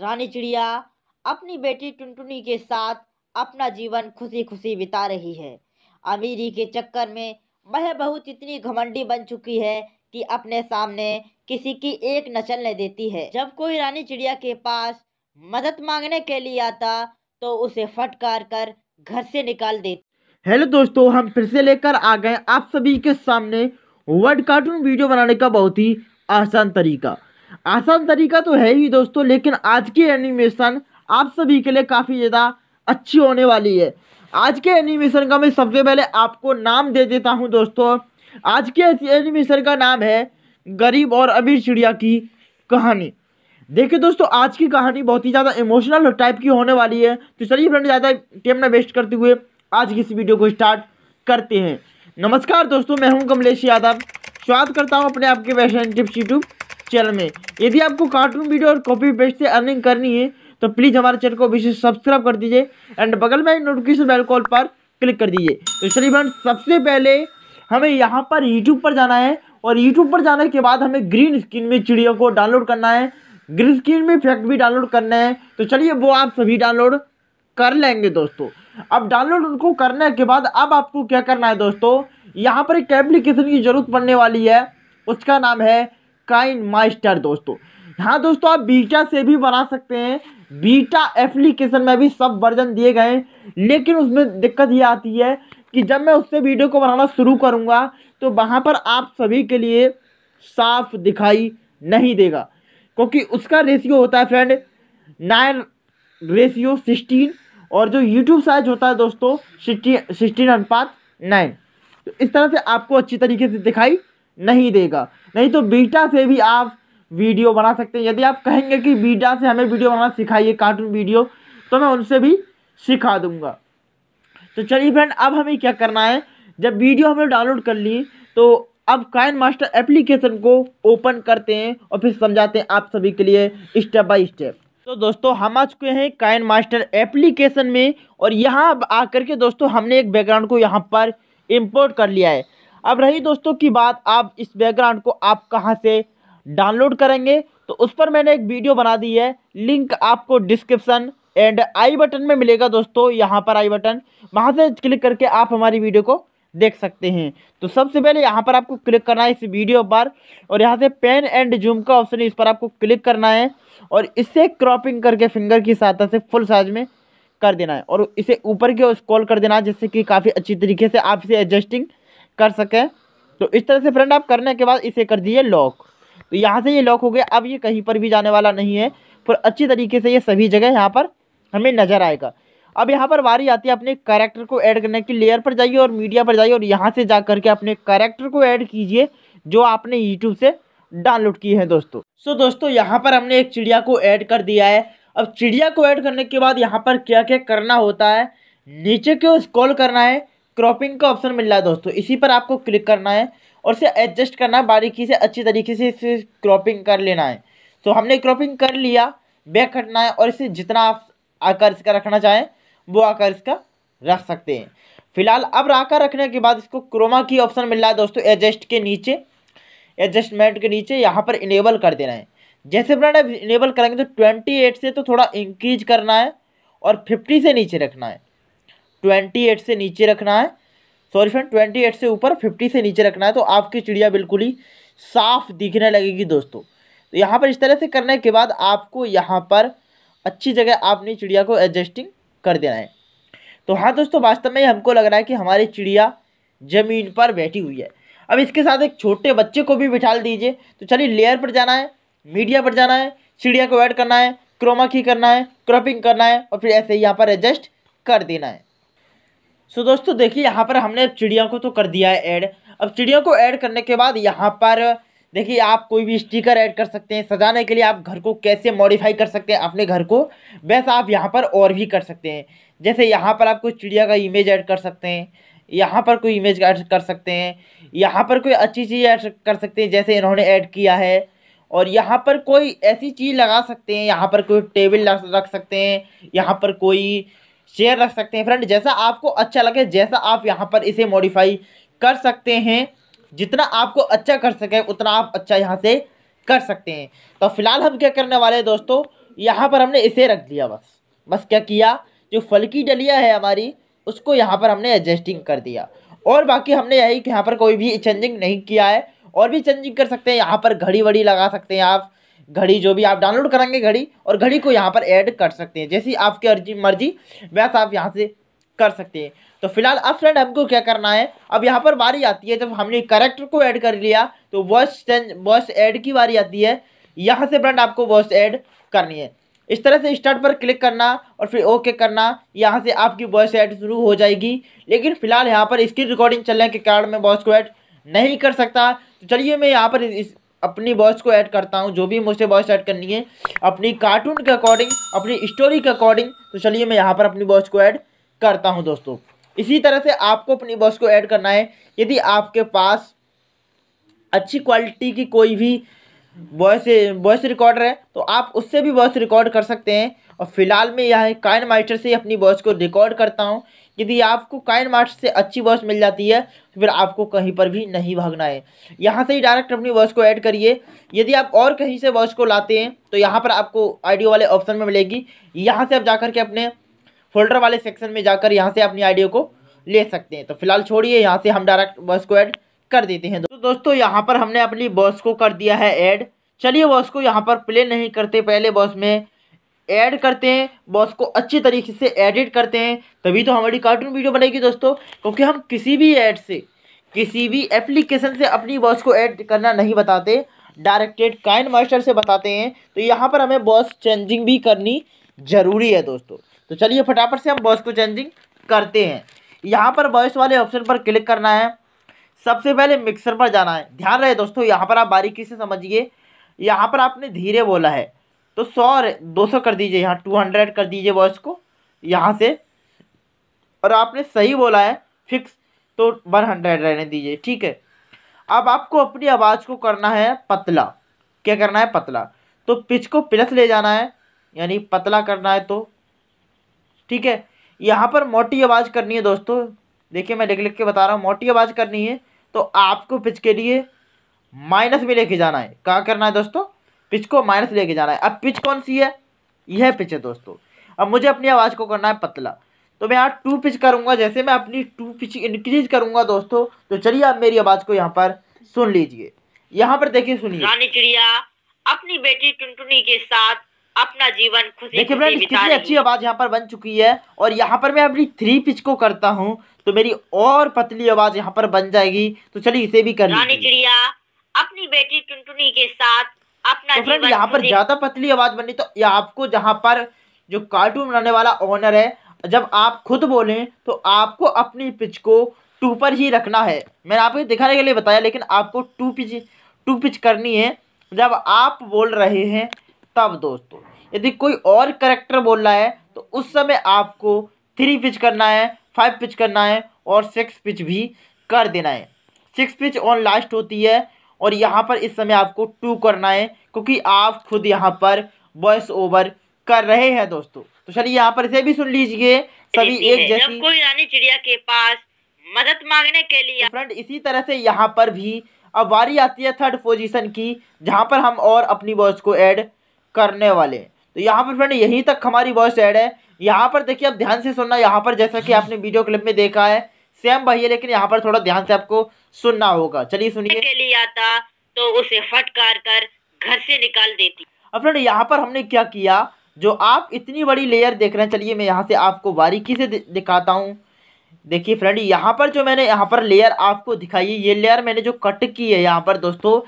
रानी चिड़िया अपनी बेटी टुनटुनी के साथ अपना जीवन खुशी खुशी बिता रही है अमीरी के चक्कर में वह बहुत इतनी घमंडी बन चुकी है कि अपने सामने किसी की एक न चलने देती है जब कोई रानी चिड़िया के पास मदद मांगने के लिए आता तो उसे फटकार कर घर से निकाल देती हेलो दोस्तों हम फिर से लेकर आ गए आप सभी के सामने वर्ड कार्टून वीडियो बनाने का बहुत ही आसान तरीका आसान तरीका तो है ही दोस्तों लेकिन आज की एनिमेशन आप सभी के लिए काफ़ी ज़्यादा अच्छी होने वाली है आज के एनिमेशन का मैं सबसे पहले आपको नाम दे देता हूँ दोस्तों आज के एनिमेशन का नाम है गरीब और अमीर चिड़िया की कहानी देखिए दोस्तों आज की कहानी बहुत ही ज़्यादा इमोशनल टाइप की होने वाली है तो चलिए फ्रेंड ज़्यादा टाइम ना वेस्ट करते हुए आज की इस वीडियो को स्टार्ट करते हैं नमस्कार दोस्तों मैं हूं कमलेश यादव स्वागत करता हूं अपने आपके वैशन टिप्स यूट्यूब चैनल में यदि आपको कार्टून वीडियो और कॉपी पेस्ट से अर्निंग करनी है तो प्लीज़ हमारे चैनल को विशेष सब्सक्राइब कर दीजिए एंड बगल में नोटिफिकेशन बेल कॉल पर क्लिक कर दीजिए तो चलिए फ्रेंड सबसे पहले हमें यहाँ पर यूट्यूब पर जाना है और यूट्यूब पर जाने के बाद हमें ग्रीन स्क्रीन में चिड़ियों को डाउनलोड करना है ग्रीन स्क्रीन में फैक्ट भी डाउनलोड करना है तो चलिए वो आप सभी डाउनलोड कर लेंगे दोस्तों अब डाउनलोड उनको करने के बाद अब आपको क्या करना है दोस्तों यहाँ पर एक एप्लीकेशन की ज़रूरत पड़ने वाली है उसका नाम है काइन मास्टर दोस्तों हाँ दोस्तों आप बीटा से भी बना सकते हैं बीटा एप्लीकेशन में भी सब वर्जन दिए गए हैं लेकिन उसमें दिक्कत ये आती है कि जब मैं उससे वीडियो को बनाना शुरू करूँगा तो वहाँ पर आप सभी के लिए साफ दिखाई नहीं देगा क्योंकि उसका रेशियो होता है फ्रेंड नाइन रेशियो सिक्सटीन और जो यूट्यूब साइज होता है दोस्तों सिक्सटीन सिक्सटीन अनुपात नाइन तो इस तरह से आपको अच्छी तरीके से दिखाई नहीं देगा नहीं तो बीटा से भी आप वीडियो बना सकते हैं यदि आप कहेंगे कि बीटा से हमें वीडियो बनाना सिखाइए कार्टून वीडियो तो मैं उनसे भी सिखा दूंगा तो चलिए फ्रेंड अब हमें क्या करना है जब वीडियो हमने डाउनलोड कर ली तो अब काइन मास्टर एप्लीकेशन को ओपन करते हैं और फिर समझाते हैं आप सभी के लिए स्टेप बाय स्टेप तो दोस्तों हम आ चुके हैं काइन मास्टर एप्लीकेशन में और यहाँ आकर के दोस्तों हमने एक बैकग्राउंड को यहाँ पर इंपोर्ट कर लिया है अब रही दोस्तों की बात आप इस बैकग्राउंड को आप कहाँ से डाउनलोड करेंगे तो उस पर मैंने एक वीडियो बना दी है लिंक आपको डिस्क्रिप्सन एंड आई बटन में मिलेगा दोस्तों यहाँ पर आई बटन वहाँ से क्लिक करके आप हमारी वीडियो को देख सकते हैं तो सबसे पहले यहाँ पर आपको क्लिक करना है इस वीडियो पर और यहाँ से पेन एंड जूम का ऑप्शन है इस पर आपको क्लिक करना है और इसे क्रॉपिंग करके फिंगर की सहायता से फुल साइज में कर देना है और इसे ऊपर की ओर स्क्रॉल कर देना है जिससे कि काफ़ी अच्छी तरीके से आप इसे एडजस्टिंग कर सकें तो इस तरह से फ्रेंड आप करने के बाद इसे कर दिए लॉक तो यहाँ से ये लॉक हो गया अब ये कहीं पर भी जाने वाला नहीं है पर अच्छी तरीके से ये सभी जगह यहाँ पर हमें नज़र आएगा अब यहाँ पर बारी आती है अपने कैरेक्टर को ऐड करने की लेयर पर जाइए और मीडिया पर जाइए और यहाँ से जा करके अपने कैरेक्टर को ऐड कीजिए जो आपने यूट्यूब से डाउनलोड किए हैं दोस्तों सो so, दोस्तों यहाँ पर हमने एक चिड़िया को ऐड कर दिया है अब चिड़िया को ऐड करने के बाद यहाँ पर क्या क्या करना होता है नीचे को स्कॉल करना है क्रॉपिंग का ऑप्शन मिल रहा है दोस्तों इसी पर आपको क्लिक करना है और इसे एडजस्ट करना है बारीकी से अच्छी तरीके से इसे क्रॉपिंग कर लेना है तो हमने क्रॉपिंग कर लिया बैक हटना है और इसे जितना आप आकार इसका रखना चाहें वो आकार इसका रख सकते हैं फिलहाल अब आकार रखने के बाद इसको क्रोमा की ऑप्शन मिल रहा है दोस्तों एडजस्ट के नीचे एडजस्टमेंट के नीचे यहाँ पर इनेबल कर देना है जैसे फ्रेंड इनेबल करेंगे तो ट्वेंटी एट से तो थोड़ा इंक्रीज करना है और फिफ्टी से नीचे रखना है ट्वेंटी एट से नीचे रखना है सॉरी फ्रेंड ट्वेंटी एट से ऊपर फिफ्टी से नीचे रखना है तो आपकी चिड़िया बिल्कुल ही साफ दिखने लगेगी दोस्तों तो यहाँ पर इस तरह से करने के बाद आपको यहाँ पर अच्छी जगह आपने चिड़िया को एडजस्टिंग कर देना है तो हाँ दोस्तों वास्तव में हमको लग रहा है कि हमारी चिड़िया ज़मीन पर बैठी हुई है अब इसके साथ एक छोटे बच्चे को भी बिठा दीजिए तो चलिए लेयर पर जाना है मीडिया पर जाना है चिड़िया को ऐड करना है क्रोमा की करना है क्रॉपिंग करना है और फिर ऐसे ही यहाँ पर एडजस्ट कर देना है सो so, दोस्तों देखिए यहाँ पर हमने चिड़िया को तो कर दिया है ऐड अब चिड़ियों को ऐड करने के बाद यहाँ पर देखिए आप कोई भी स्टिकर ऐड कर सकते हैं सजाने के लिए आप घर को कैसे मॉडिफाई कर सकते हैं अपने घर को वैसा आप यहाँ पर और भी कर सकते हैं जैसे यहाँ पर आप कोई चिड़िया का इमेज ऐड कर सकते हैं यहाँ पर कोई इमेज ऐड कर सकते हैं यहाँ पर कोई अच्छी चीज़ ऐड कर सकते हैं जैसे इन्होंने ऐड किया है और यहाँ पर कोई ऐसी चीज़ लगा सकते हैं यहाँ पर कोई टेबल रख सकते हैं यहाँ पर कोई शेयर रख सकते हैं फ्रेंड जैसा आपको अच्छा लगे जैसा आप यहाँ पर इसे मॉडिफाई कर सकते हैं जितना आपको अच्छा कर सके उतना आप अच्छा यहाँ से कर सकते हैं तो फिलहाल हम क्या करने वाले हैं दोस्तों यहाँ पर हमने इसे रख दिया बस बस क्या किया जो फल की डलिया है हमारी उसको यहाँ पर हमने एडजस्टिंग कर दिया और बाकी हमने यही कि यहाँ पर कोई भी चेंजिंग नहीं किया है और भी चेंजिंग कर सकते हैं यहाँ पर घड़ी वड़ी लगा सकते हैं आप घड़ी जो भी आप डाउनलोड करेंगे घड़ी और घड़ी को यहाँ पर ऐड कर सकते हैं जैसी आपकी अर्जी मर्जी वैसा आप यहाँ से कर सकते हैं तो फिलहाल अब फ्रेंड हमको क्या करना है अब यहाँ पर बारी आती है जब हमने करेक्टर को ऐड कर लिया तो वॉइस चेंज वॉइस ऐड की बारी आती है यहाँ से फ्रेंड आपको वॉइस ऐड करनी है इस तरह से स्टार्ट पर क्लिक करना और फिर ओके करना यहाँ से आपकी वॉइस ऐड शुरू हो जाएगी लेकिन फिलहाल यहाँ पर स्क्रीन रिकॉर्डिंग चलने के कारण मैं वॉइस को ऐड नहीं कर सकता तो चलिए मैं यहाँ पर इस अपनी वॉइस को ऐड करता हूँ जो भी मुझसे वॉइस ऐड करनी है अपनी कार्टून के अकॉर्डिंग अपनी स्टोरी के अकॉर्डिंग तो चलिए मैं यहाँ पर अपनी वॉइस को ऐड करता हूँ दोस्तों इसी तरह से आपको अपनी वॉइस को ऐड करना है यदि आपके पास अच्छी क्वालिटी की कोई भी वॉइस वॉइस रिकॉर्डर है तो आप उससे भी वॉइस रिकॉर्ड कर सकते हैं और फिलहाल मैं यह काइन माइटर से अपनी वॉइस को रिकॉर्ड करता हूँ यदि आपको काइन मार्च से अच्छी वर्ष मिल जाती है तो फिर आपको कहीं पर भी नहीं भागना है यहाँ से ही डायरेक्ट अपनी वर्ष को ऐड करिए यदि आप और कहीं से वर्ष को लाते हैं तो यहाँ पर आपको आइडियो वाले ऑप्शन में मिलेगी यहाँ से आप जाकर के अपने फोल्डर वाले सेक्शन में जाकर यहाँ से अपनी आइडियो को ले सकते हैं तो फिलहाल छोड़िए यहाँ से हम डायरेक्ट वर्स को ऐड कर देते हैं तो दोस्तों यहाँ पर हमने अपनी बॉस को कर दिया है ऐड चलिए बॉस को यहाँ पर प्ले नहीं करते पहले बॉस में ऐड करते हैं बॉस को अच्छी तरीके से एडिट करते हैं तभी तो हमारी कार्टून वीडियो बनेगी दोस्तों क्योंकि हम किसी भी ऐड से किसी भी एप्लीकेशन से अपनी बॉस को ऐड करना नहीं बताते डायरेक्टेड काइन मास्टर से बताते हैं तो यहाँ पर हमें बॉस चेंजिंग भी करनी ज़रूरी है दोस्तों तो चलिए फटाफट से हम बॉस को चेंजिंग करते हैं यहाँ पर बॉयस वाले ऑप्शन पर क्लिक करना है सबसे पहले मिक्सर पर जाना है ध्यान रहे दोस्तों यहाँ पर आप बारीकी से समझिए यहाँ पर आपने धीरे बोला है तो सौ दो सौ कर दीजिए यहाँ टू हंड्रेड कर दीजिए बॉयज़ को यहाँ से और आपने सही बोला है फिक्स तो वन हंड्रेड रहने दीजिए ठीक है अब आपको अपनी आवाज़ को करना है पतला क्या करना है पतला तो पिच को प्लस ले जाना है यानी पतला करना है तो ठीक है यहाँ पर मोटी आवाज़ करनी है दोस्तों देखिए मैं लिख लिख के बता रहा हूँ मोटी आवाज़ करनी है तो आपको पिच के लिए माइनस में लेके जाना है कहाँ करना है दोस्तों पिच को माइनस लेके जाना है अब पिच कौन सी है यह पिच है दोस्तों अब मुझे अपनी आवाज़ को करना है पतला तो मैं यहाँ टू पिच करूँगा जैसे मैं अपनी टू पिच इंक्रीज करूँगा दोस्तों तो चलिए आप मेरी आवाज़ को यहाँ पर सुन लीजिए यहाँ पर देखिए सुनिए रानी चिड़िया अपनी बेटी टुनटुनी के साथ अपना जीवन खुशी देखिए फ्रेंड कितनी अच्छी आवाज़ यहाँ पर बन चुकी है और यहाँ पर मैं अपनी थ्री पिच को करता हूँ तो मेरी और पतली आवाज़ यहाँ पर बन जाएगी तो चलिए इसे भी कर रानी चिड़िया अपनी बेटी टुनटुनी के साथ अपना तो फ्रेंड यहाँ पर ज्यादा पतली आवाज बनी तो या आपको जहाँ पर जो कार्टून बनाने वाला ऑनर है जब आप खुद बोलें तो आपको अपनी पिच को टू पर ही रखना है मैंने आपको दिखाने के लिए बताया लेकिन आपको टू पिच टू पिच करनी है जब आप बोल रहे हैं तब दोस्तों यदि कोई और करेक्टर बोल रहा है तो उस समय आपको थ्री पिच करना है फाइव पिच करना है और सिक्स पिच भी कर देना है सिक्स पिच ऑन लास्ट होती है और यहाँ पर इस समय आपको टू करना है क्योंकि आप खुद यहाँ पर वॉइस ओवर कर रहे हैं दोस्तों तो चलिए यहाँ पर इसे भी सुन लीजिए सभी एक जैसे कोई रानी चिड़िया के पास मदद मांगने के लिए फ्रेंड तो इसी तरह से यहाँ पर भी अब वारी आती है थर्ड पोजीशन की जहाँ पर हम और अपनी वॉइस को ऐड करने वाले तो यहाँ पर फ्रेंड यहीं तक हमारी वॉइस ऐड है यहाँ पर देखिए आप ध्यान से सुनना यहाँ पर जैसा कि आपने वीडियो क्लिप में देखा है सेम भाई है लेकिन यहाँ पर थोड़ा ध्यान से आपको सुनना होगा चलिए सुनिए आता तो उसे फटकार कर घर से निकाल देती अब फ्रेंड यहाँ पर हमने क्या किया जो आप इतनी बड़ी लेयर देख रहे हैं चलिए मैं यहाँ से आपको बारीकी से दिखाता हूँ देखिए फ्रेंड यहाँ पर जो मैंने यहाँ पर लेयर आपको दिखाई है ये लेयर मैंने जो कट की है यहाँ पर दोस्तों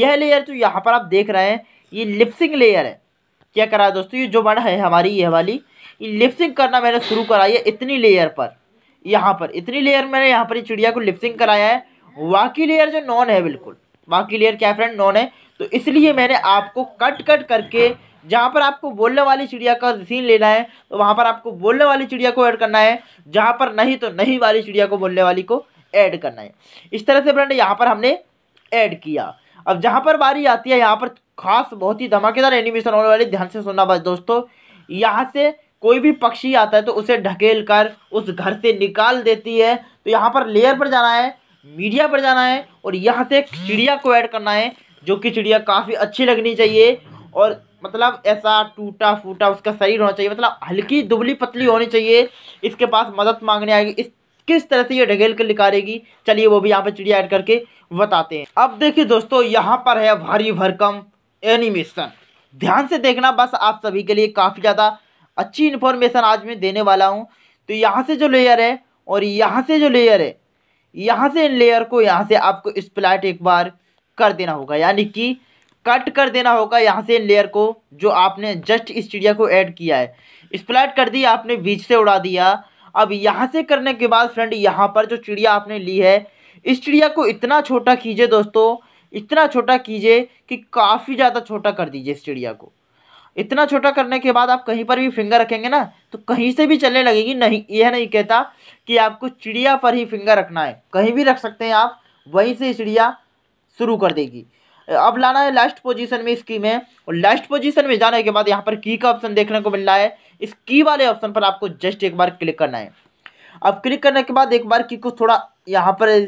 यह लेयर जो यहाँ पर आप देख रहे हैं ये लिप्सिंग लेयर है क्या करा है दोस्तों ये जो बड़ा है हमारी यह वाली ये लिप्सिंग करना मैंने शुरू कराई है इतनी लेयर पर यहाँ पर इतनी लेयर मैंने यहाँ पर चिड़िया को लिपसिंग कराया है बाकी लेयर जो नॉन है बिल्कुल बाकी लेयर क्या फ्रेंड नॉन है तो इसलिए मैंने आपको कट कट करके जहाँ पर आपको बोलने वाली चिड़िया का सीन लेना है तो वहाँ पर आपको बोलने वाली चिड़िया को ऐड करना है जहाँ पर नहीं तो नहीं वाली चिड़िया को बोलने वाली को ऐड करना है इस तरह से फ्रेंड यहाँ पर हमने ऐड किया अब जहाँ पर बारी आती है यहाँ पर खास बहुत ही धमाकेदार एनिमेशन होने वाली ध्यान से सुनना बस दोस्तों यहाँ से कोई भी पक्षी आता है तो उसे ढकेल कर उस घर से निकाल देती है तो यहाँ पर लेयर पर जाना है मीडिया पर जाना है और यहाँ से चिड़िया को ऐड करना है जो कि चिड़िया काफ़ी अच्छी लगनी चाहिए और मतलब ऐसा टूटा फूटा उसका शरीर होना चाहिए मतलब हल्की दुबली पतली होनी चाहिए इसके पास मदद मांगने आएगी इस किस तरह से ये ढकेल कर निकालेगी चलिए वो भी यहाँ पर चिड़िया ऐड करके बताते हैं अब देखिए दोस्तों यहाँ पर है भारी भरकम एनिमेशन ध्यान से देखना बस आप सभी के लिए काफ़ी ज़्यादा अच्छी इन्फॉर्मेशन आज मैं देने वाला हूँ तो यहाँ से जो लेयर है और यहाँ से जो लेयर है यहाँ से इन लेयर को यहाँ से आपको स्प्लाइट एक बार कर देना होगा यानी कि कट कर देना होगा यहाँ से इन लेयर को जो आपने जस्ट इस चिड़िया को ऐड किया है स्प्लाइट कर दिया आपने बीच से उड़ा दिया अब यहाँ से करने के बाद फ्रेंड यहाँ पर जो चिड़िया आपने ली है इस चिड़िया को इतना छोटा कीजिए दोस्तों इतना छोटा कीजिए कि काफ़ी ज़्यादा छोटा कर दीजिए इस चिड़िया को इतना छोटा करने के बाद आप कहीं पर भी फिंगर रखेंगे ना तो कहीं से भी चलने लगेगी नहीं यह नहीं कहता कि आपको चिड़िया पर ही फिंगर रखना है कहीं भी रख सकते हैं आप वहीं से चिड़िया शुरू कर देगी अब लाना है लास्ट पोजीशन में इसकी में और लास्ट पोजीशन में जाने के बाद यहाँ पर की का ऑप्शन देखने को मिल रहा है इस की वाले ऑप्शन पर आपको जस्ट एक बार क्लिक करना है अब क्लिक करने के बाद एक बार की को थोड़ा यहाँ पर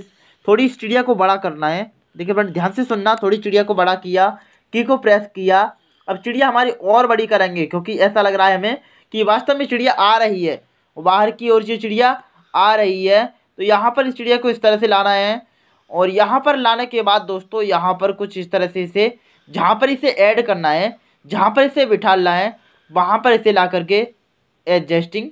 थोड़ी इस चिड़िया को बड़ा करना है देखिए फ्रेंड ध्यान से सुनना थोड़ी चिड़िया को बड़ा किया की को प्रेस किया अब चिड़िया हमारी और बड़ी करेंगे क्योंकि ऐसा लग रहा है हमें कि वास्तव में चिड़िया आ रही है बाहर की ओर जो चिड़िया आ रही है तो यहाँ पर इस चिड़िया को इस तरह से लाना है और यहाँ पर लाने के बाद दोस्तों यहाँ पर कुछ इस तरह से इसे जहाँ पर इसे ऐड करना है जहाँ पर इसे बिठाना है वहाँ पर इसे ला करके एडजस्टिंग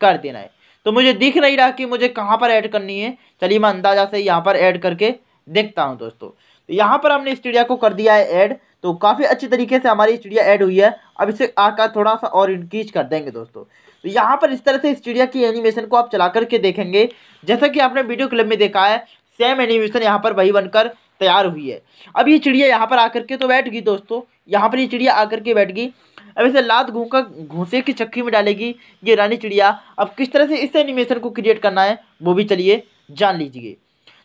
कर देना है तो मुझे दिख नहीं रहा कि मुझे कहाँ पर ऐड करनी है चलिए मैं अंदाजा से यहाँ पर ऐड करके देखता हूँ दोस्तों तो यहाँ पर हमने इस चिड़िया को कर दिया है ऐड तो काफ़ी अच्छी तरीके से हमारी चिड़िया ऐड हुई है अब इसे आकार थोड़ा सा और इंक्रीज कर देंगे दोस्तों तो यहाँ पर इस तरह से इस चिड़िया की एनिमेशन को आप चला करके देखेंगे जैसा कि आपने वीडियो क्लिप में देखा है सेम एनिमेशन यहाँ पर वही बनकर तैयार हुई है अब ये चिड़िया यहाँ पर आकर के तो बैठ गई दोस्तों यहाँ पर ये चिड़िया आकर के बैठ गई अब इसे लात का घूसे की चक्की में डालेगी ये रानी चिड़िया अब किस तरह से इस एनिमेशन को क्रिएट करना है वो भी चलिए जान लीजिए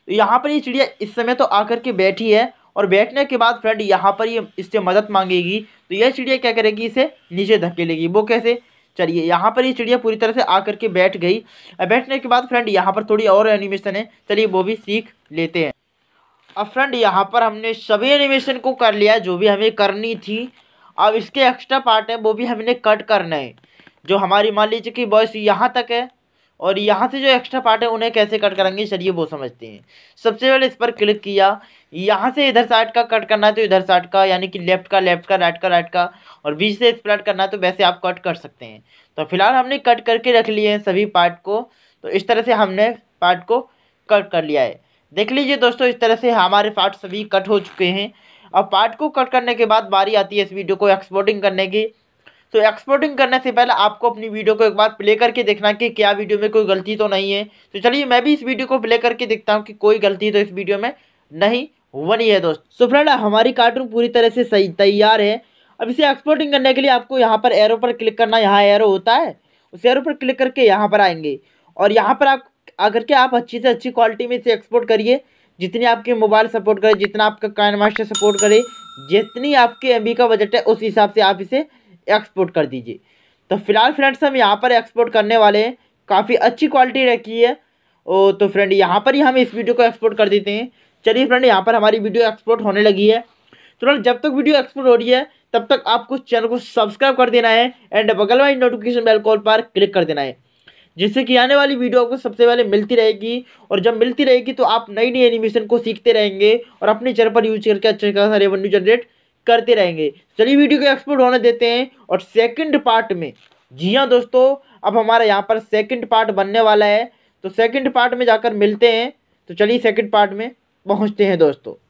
तो यहाँ पर ये चिड़िया इस समय तो आकर के बैठी है और बैठने के बाद फ्रेंड यहाँ पर ये इससे मदद मांगेगी तो यह चिड़िया क्या करेगी इसे नीचे धकेलेगी वो कैसे चलिए यहाँ पर ये चिड़िया पूरी तरह से आकर के बैठ गई बैठने के बाद फ्रेंड यहाँ पर थोड़ी और एनिमेशन है चलिए वो भी सीख लेते हैं अब फ्रेंड यहाँ पर हमने सभी एनिमेशन को कर लिया जो भी हमें करनी थी अब इसके एक्स्ट्रा पार्ट है वो भी हमने कट करना है जो हमारी मान लीजिए कि बॉयस यहाँ तक है और यहाँ से जो एक्स्ट्रा पार्ट है उन्हें कैसे कट करेंगे चलिए वो समझते हैं सबसे पहले इस पर क्लिक किया यहाँ से इधर साइड का कट करना है तो इधर साइड का यानी कि लेफ्ट का लेफ्ट का राइट का राइट का और बीच से स्प्लट करना है तो वैसे आप कट कर सकते हैं तो फिलहाल हमने कट करके रख लिए हैं सभी पार्ट को तो इस तरह से हमने पार्ट को कट कर लिया है देख लीजिए दोस्तों इस तरह से हमारे पार्ट सभी कट हो चुके हैं अब पार्ट को कट करने के बाद बारी आती है इस वीडियो को एक्सपोर्टिंग करने की तो एक्सपोर्टिंग करने से पहले आपको अपनी वीडियो को एक बार प्ले करके देखना कि क्या वीडियो में कोई गलती तो नहीं है तो चलिए मैं भी इस वीडियो को प्ले करके देखता हूँ कि कोई गलती तो इस वीडियो में नहीं बनी है दोस्त सो फ्रेंड हमारी कार्टून पूरी तरह से सही तैयार है अब इसे एक्सपोर्टिंग करने के लिए आपको यहाँ पर एरो पर क्लिक करना यहाँ एरो होता है उस एरो पर क्लिक करके यहाँ पर आएंगे और यहाँ पर आप अगर के आप अच्छी से अच्छी क्वालिटी में इसे एक्सपोर्ट करिए जितनी आपके मोबाइल सपोर्ट करे जितना आपका काइन मास्टर सपोर्ट करे जितनी आपके एम का बजट है उस हिसाब से आप इसे एक्सपोर्ट कर दीजिए तो फिलहाल फ्रेंड्स हम यहाँ पर एक्सपोर्ट करने वाले हैं काफ़ी अच्छी क्वालिटी रखी है ओ तो फ्रेंड यहाँ पर ही हम इस वीडियो को एक्सपोर्ट कर देते हैं चलिए फ्रेंड यहाँ पर हमारी वीडियो एक्सपोर्ट होने लगी है तो फ्रेंड जब तक वीडियो एक्सपोर्ट हो रही है तब तक आपको चैनल को सब्सक्राइब कर देना है एंड बगल वाली नोटिफिकेशन बेल कॉल पर क्लिक कर देना है जिससे कि आने वाली वीडियो आपको सबसे पहले मिलती रहेगी और जब मिलती रहेगी तो आप नई नई एनिमेशन को सीखते रहेंगे और अपने चैनल पर यूज करके अच्छा खासा रेवेन्यू जनरेट करते रहेंगे चलिए वीडियो को एक्सप्लोर होने देते हैं और सेकंड पार्ट में जी हाँ दोस्तों अब हमारा यहाँ पर सेकंड पार्ट बनने वाला है तो सेकंड पार्ट में जाकर मिलते हैं तो चलिए सेकंड पार्ट में पहुँचते हैं दोस्तों